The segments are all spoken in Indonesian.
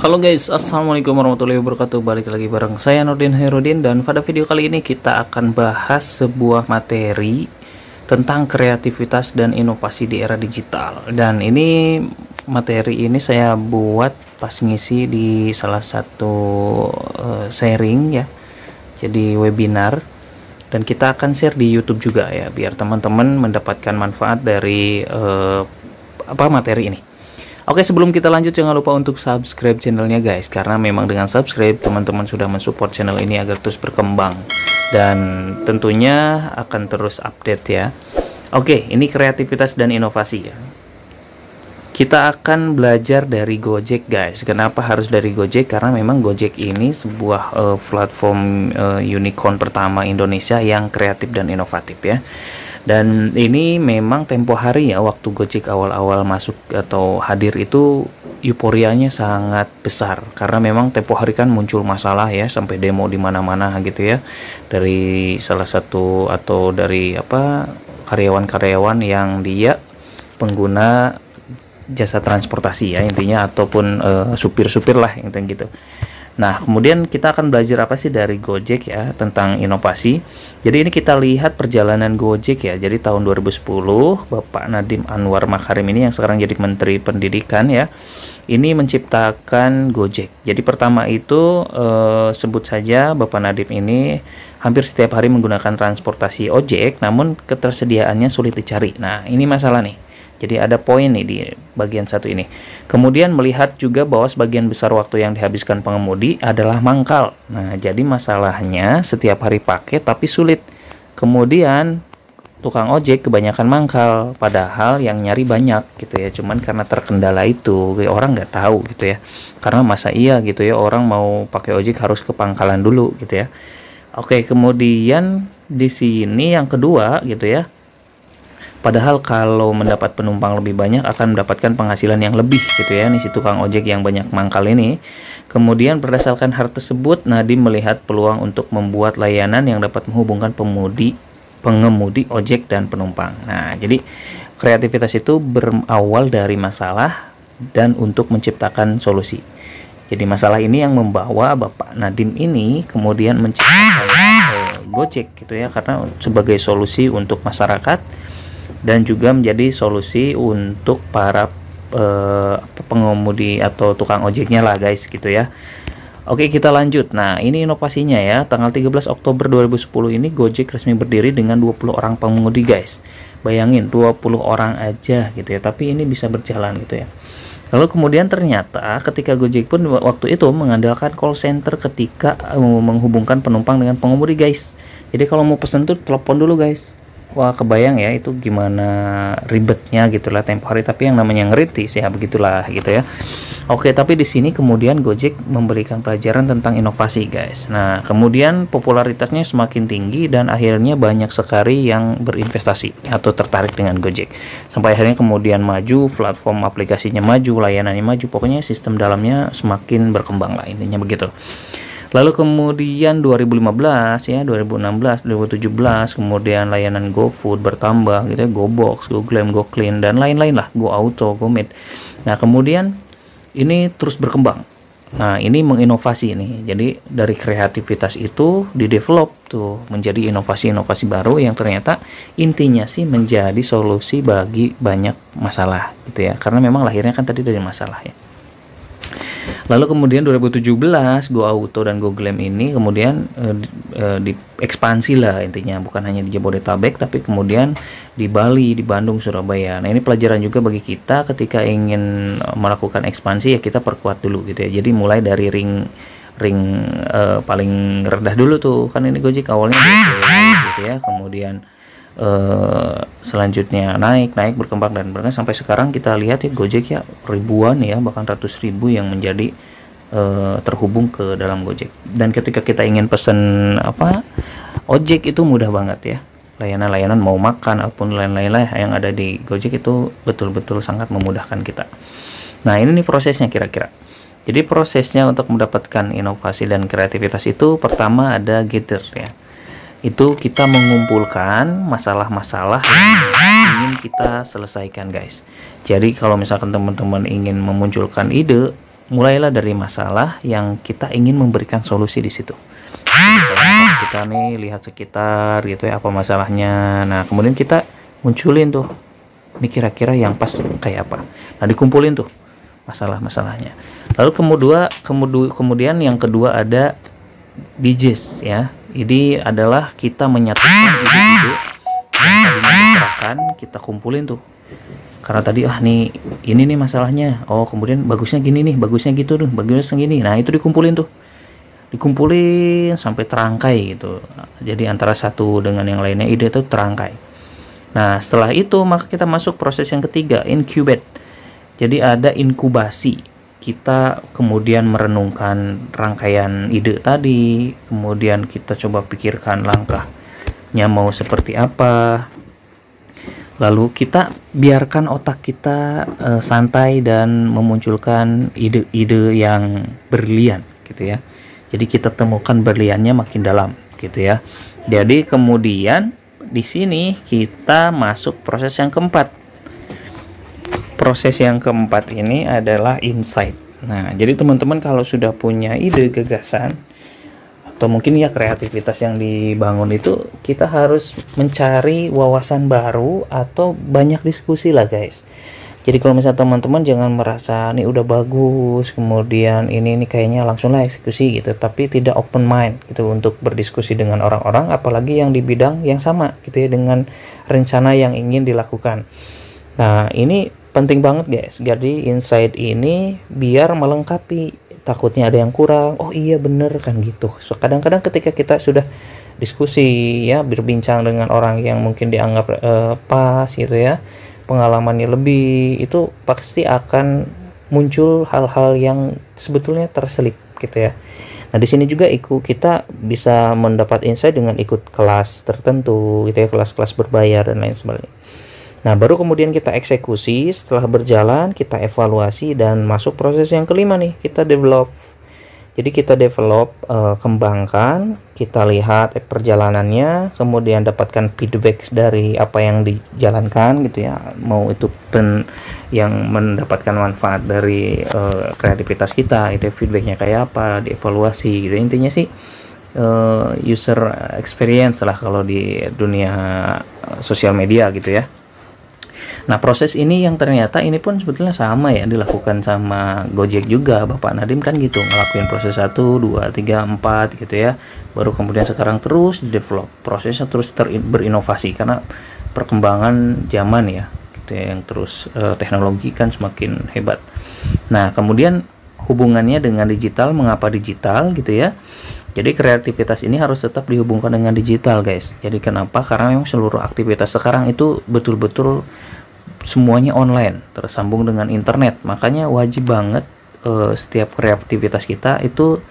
Halo guys, Assalamualaikum warahmatullahi wabarakatuh Balik lagi bareng saya Nordin Herudin Dan pada video kali ini kita akan bahas sebuah materi Tentang kreativitas dan inovasi di era digital Dan ini materi ini saya buat pas ngisi di salah satu eh, sharing ya Jadi webinar Dan kita akan share di youtube juga ya Biar teman-teman mendapatkan manfaat dari uh, apa materi ini Oke sebelum kita lanjut jangan lupa untuk subscribe channelnya guys Karena memang dengan subscribe teman-teman sudah mensupport channel ini agar terus berkembang Dan tentunya akan terus update ya Oke ini kreativitas dan inovasi ya kita akan belajar dari Gojek guys. Kenapa harus dari Gojek? Karena memang Gojek ini sebuah uh, platform uh, unicorn pertama Indonesia yang kreatif dan inovatif ya dan ini memang tempo hari ya waktu Gojek awal-awal masuk atau hadir itu euforianya sangat besar karena memang tempo hari kan muncul masalah ya sampai demo di mana-mana gitu ya dari salah satu atau dari apa karyawan-karyawan yang dia pengguna jasa transportasi ya intinya ataupun eh, supir-supir uh, supir -supir lah intinya gitu Nah, kemudian kita akan belajar apa sih dari Gojek ya tentang inovasi. Jadi ini kita lihat perjalanan Gojek ya. Jadi tahun 2010 Bapak Nadim Anwar Makarim ini yang sekarang jadi Menteri Pendidikan ya. Ini menciptakan Gojek. Jadi pertama itu eh, sebut saja Bapak Nadim ini hampir setiap hari menggunakan transportasi ojek namun ketersediaannya sulit dicari. Nah, ini masalah nih jadi ada poin nih di bagian satu ini. Kemudian melihat juga bahwa sebagian besar waktu yang dihabiskan pengemudi adalah mangkal. Nah, jadi masalahnya setiap hari pakai tapi sulit. Kemudian tukang ojek kebanyakan mangkal, padahal yang nyari banyak gitu ya. Cuman karena terkendala itu, ya orang nggak tahu gitu ya. Karena masa iya gitu ya orang mau pakai ojek harus ke pangkalan dulu gitu ya. Oke, kemudian di sini yang kedua gitu ya Padahal kalau mendapat penumpang lebih banyak akan mendapatkan penghasilan yang lebih gitu ya nih si tukang ojek yang banyak mangkal ini. Kemudian berdasarkan hal tersebut Nadiem melihat peluang untuk membuat layanan yang dapat menghubungkan pemudi pengemudi ojek dan penumpang. Nah, jadi kreativitas itu berawal dari masalah dan untuk menciptakan solusi. Jadi masalah ini yang membawa Bapak Nadim ini kemudian menciptakan eh, Gojek gitu ya karena sebagai solusi untuk masyarakat dan juga menjadi solusi untuk para eh, pengemudi atau tukang ojeknya lah guys gitu ya. Oke, kita lanjut. Nah, ini inovasinya ya. Tanggal 13 Oktober 2010 ini Gojek resmi berdiri dengan 20 orang pengemudi, guys. Bayangin, 20 orang aja gitu ya. Tapi ini bisa berjalan gitu ya. Lalu kemudian ternyata ketika Gojek pun waktu itu mengandalkan call center ketika eh, menghubungkan penumpang dengan pengemudi, guys. Jadi kalau mau pesen tuh telepon dulu, guys wah kebayang ya itu gimana ribetnya gitulah tempo hari tapi yang namanya ngeritis ya begitulah gitu ya oke tapi di sini kemudian Gojek memberikan pelajaran tentang inovasi guys nah kemudian popularitasnya semakin tinggi dan akhirnya banyak sekali yang berinvestasi atau tertarik dengan Gojek sampai akhirnya kemudian maju platform aplikasinya maju layanannya maju pokoknya sistem dalamnya semakin berkembang lah intinya begitu Lalu kemudian 2015 ya, 2016, 2017, kemudian layanan GoFood bertambah gitu ya, GoBox, GoGlam, GoClean dan lain-lain lah, GoAuto, GoMeet. Nah, kemudian ini terus berkembang. Nah, ini menginovasi ini, Jadi dari kreativitas itu di develop tuh menjadi inovasi-inovasi baru yang ternyata intinya sih menjadi solusi bagi banyak masalah gitu ya. Karena memang lahirnya kan tadi dari masalah ya. Lalu kemudian 2017 Go Auto dan Go Glam ini kemudian eh, di eh, ekspansi lah intinya bukan hanya di Jabodetabek tapi kemudian di Bali, di Bandung, Surabaya. Nah, ini pelajaran juga bagi kita ketika ingin eh, melakukan ekspansi ya kita perkuat dulu gitu ya. Jadi mulai dari ring ring eh, paling rendah dulu tuh. Kan ini Gojek awalnya gitu ya. Kemudian Eh, selanjutnya naik naik berkembang dan berkembang sampai sekarang kita lihat ya Gojek ya ribuan ya bahkan ratus ribu yang menjadi uh, terhubung ke dalam Gojek dan ketika kita ingin pesen apa ojek itu mudah banget ya layanan-layanan mau makan ataupun lain-lain lah yang ada di Gojek itu betul-betul sangat memudahkan kita. Nah, ini nih prosesnya kira-kira. Jadi prosesnya untuk mendapatkan inovasi dan kreativitas itu pertama ada gather ya itu kita mengumpulkan masalah-masalah yang ingin kita selesaikan guys jadi kalau misalkan teman-teman ingin memunculkan ide mulailah dari masalah yang kita ingin memberikan solusi di situ kita nih lihat sekitar gitu ya apa masalahnya nah kemudian kita munculin tuh ini kira-kira yang pas kayak apa nah dikumpulin tuh masalah-masalahnya lalu kemudian kemudian yang kedua ada digest ya ini adalah kita menyatukan ide itu. yang tadinya diserahkan, kita kumpulin tuh. Karena tadi ah nih ini nih masalahnya. Oh, kemudian bagusnya gini nih, bagusnya gitu tuh, bagusnya segini Nah, itu dikumpulin tuh. Dikumpulin sampai terangkai gitu. Jadi antara satu dengan yang lainnya ide itu terangkai. Nah, setelah itu maka kita masuk proses yang ketiga, incubate. Jadi ada inkubasi kita kemudian merenungkan rangkaian ide tadi, kemudian kita coba pikirkan langkahnya mau seperti apa. Lalu kita biarkan otak kita uh, santai dan memunculkan ide-ide yang berlian gitu ya. Jadi kita temukan berliannya makin dalam gitu ya. Jadi kemudian di sini kita masuk proses yang keempat proses yang keempat ini adalah insight. Nah, jadi teman-teman kalau sudah punya ide gagasan atau mungkin ya kreativitas yang dibangun itu kita harus mencari wawasan baru atau banyak diskusi lah guys. Jadi kalau misalnya teman-teman jangan merasa ini udah bagus, kemudian ini ini kayaknya langsunglah eksekusi gitu, tapi tidak open mind gitu untuk berdiskusi dengan orang-orang, apalagi yang di bidang yang sama gitu ya dengan rencana yang ingin dilakukan. Nah ini penting banget guys jadi insight ini biar melengkapi takutnya ada yang kurang oh iya bener kan gitu so, kadang-kadang ketika kita sudah diskusi ya berbincang dengan orang yang mungkin dianggap uh, pas gitu ya pengalamannya lebih itu pasti akan muncul hal-hal yang sebetulnya terselip gitu ya nah di sini juga ikut kita bisa mendapat insight dengan ikut kelas tertentu gitu ya kelas-kelas berbayar dan lain sebagainya Nah, baru kemudian kita eksekusi, setelah berjalan kita evaluasi dan masuk proses yang kelima nih, kita develop. Jadi kita develop, uh, kembangkan, kita lihat perjalanannya, kemudian dapatkan feedback dari apa yang dijalankan gitu ya. Mau itu pen yang mendapatkan manfaat dari uh, kreativitas kita, itu ya, feedbacknya kayak apa, dievaluasi gitu. Intinya sih uh, user experience lah kalau di dunia sosial media gitu ya. Nah, proses ini yang ternyata ini pun sebetulnya sama ya dilakukan sama Gojek juga Bapak Nadim kan gitu, ngelakuin proses 1, 2, 3, 4 gitu ya. Baru kemudian sekarang terus develop, prosesnya terus ter berinovasi karena perkembangan zaman ya gitu ya, yang terus eh, teknologi kan semakin hebat. Nah, kemudian hubungannya dengan digital, mengapa digital gitu ya. Jadi kreativitas ini harus tetap dihubungkan dengan digital, guys. Jadi kenapa? Karena memang seluruh aktivitas sekarang itu betul-betul semuanya online tersambung dengan internet makanya wajib banget uh, setiap kreativitas kita itu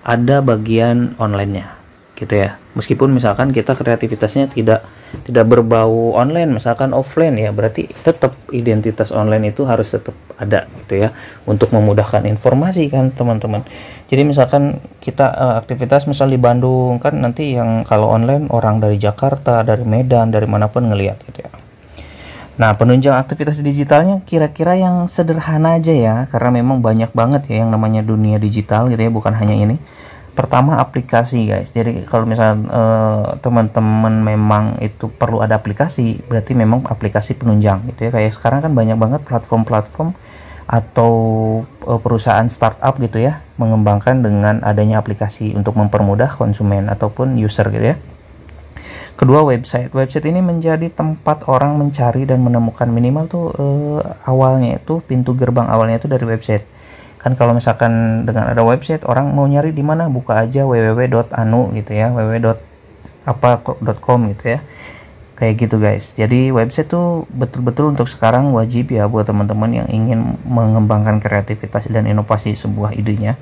ada bagian onlinenya gitu ya meskipun misalkan kita kreativitasnya tidak tidak berbau online misalkan offline ya berarti tetap identitas online itu harus tetap ada gitu ya untuk memudahkan informasi kan teman-teman jadi misalkan kita uh, aktivitas misal di Bandung kan nanti yang kalau online orang dari Jakarta dari Medan dari manapun ngelihat gitu ya Nah, penunjang aktivitas digitalnya kira-kira yang sederhana aja ya, karena memang banyak banget ya yang namanya dunia digital gitu ya, bukan hanya ini. Pertama aplikasi guys. Jadi kalau misalnya eh, teman-teman memang itu perlu ada aplikasi, berarti memang aplikasi penunjang gitu ya. Kayak sekarang kan banyak banget platform-platform atau eh, perusahaan startup gitu ya, mengembangkan dengan adanya aplikasi untuk mempermudah konsumen ataupun user gitu ya. Kedua website. Website ini menjadi tempat orang mencari dan menemukan minimal tuh eh, awalnya itu pintu gerbang awalnya itu dari website. Kan kalau misalkan dengan ada website orang mau nyari di mana buka aja www.anu gitu ya, www.apa.com gitu ya. Kayak gitu guys. Jadi website tuh betul-betul untuk sekarang wajib ya buat teman-teman yang ingin mengembangkan kreativitas dan inovasi sebuah idenya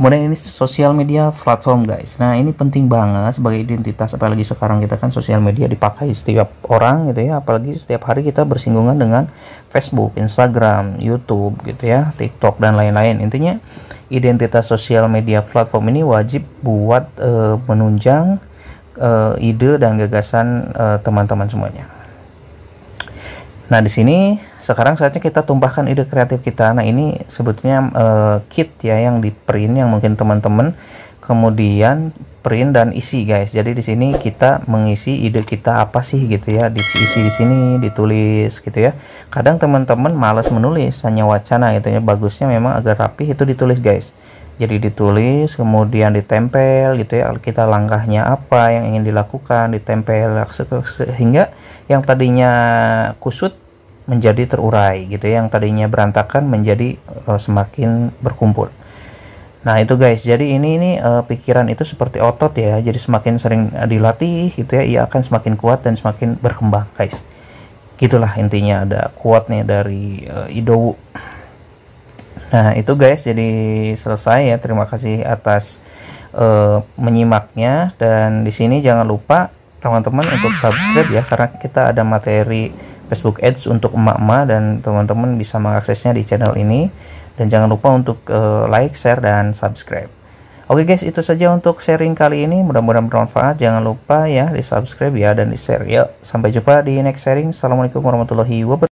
kemudian ini sosial media platform guys nah ini penting banget sebagai identitas apalagi sekarang kita kan sosial media dipakai setiap orang gitu ya apalagi setiap hari kita bersinggungan dengan Facebook Instagram YouTube gitu ya TikTok dan lain-lain intinya identitas sosial media platform ini wajib buat uh, menunjang uh, ide dan gagasan eh, teman-teman uh, teman -teman semuanya Nah, di sini sekarang saatnya kita tumpahkan ide kreatif kita. Nah, ini sebetulnya uh, kit ya yang di print yang mungkin teman-teman kemudian print dan isi guys. Jadi di sini kita mengisi ide kita apa sih gitu ya, diisi di sini, ditulis gitu ya. Kadang teman-teman males menulis, hanya wacana gitu ya. Bagusnya memang agar rapi itu ditulis guys jadi ditulis kemudian ditempel gitu ya kita langkahnya apa yang ingin dilakukan ditempel sehingga yang tadinya kusut menjadi terurai gitu ya yang tadinya berantakan menjadi uh, semakin berkumpul nah itu guys jadi ini ini uh, pikiran itu seperti otot ya jadi semakin sering e, dilatih gitu ya ia akan semakin kuat dan semakin berkembang guys gitulah intinya ada kuatnya dari uh, Idowu Nah, itu guys jadi selesai ya. Terima kasih atas uh, menyimaknya dan di sini jangan lupa teman-teman untuk subscribe ya karena kita ada materi Facebook Ads untuk emak-emak dan teman-teman bisa mengaksesnya di channel ini dan jangan lupa untuk uh, like, share dan subscribe. Oke guys, itu saja untuk sharing kali ini. Mudah-mudahan bermanfaat. Jangan lupa ya di-subscribe ya dan di-share. Yuk, sampai jumpa di next sharing. Assalamualaikum warahmatullahi wabarakatuh.